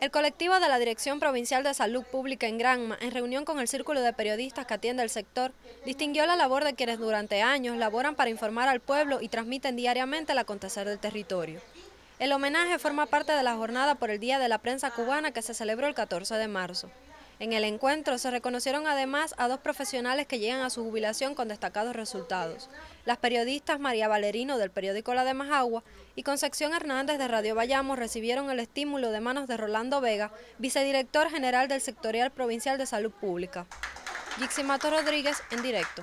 El colectivo de la Dirección Provincial de Salud Pública en Granma, en reunión con el Círculo de Periodistas que atiende el sector, distinguió la labor de quienes durante años laboran para informar al pueblo y transmiten diariamente el acontecer del territorio. El homenaje forma parte de la jornada por el Día de la Prensa Cubana que se celebró el 14 de marzo. En el encuentro se reconocieron además a dos profesionales que llegan a su jubilación con destacados resultados, las periodistas María Valerino del periódico La de Agua y Concepción Hernández de Radio Bayamo recibieron el estímulo de manos de Rolando Vega, vicedirector general del Sectorial Provincial de Salud Pública. Giximato Rodríguez en directo.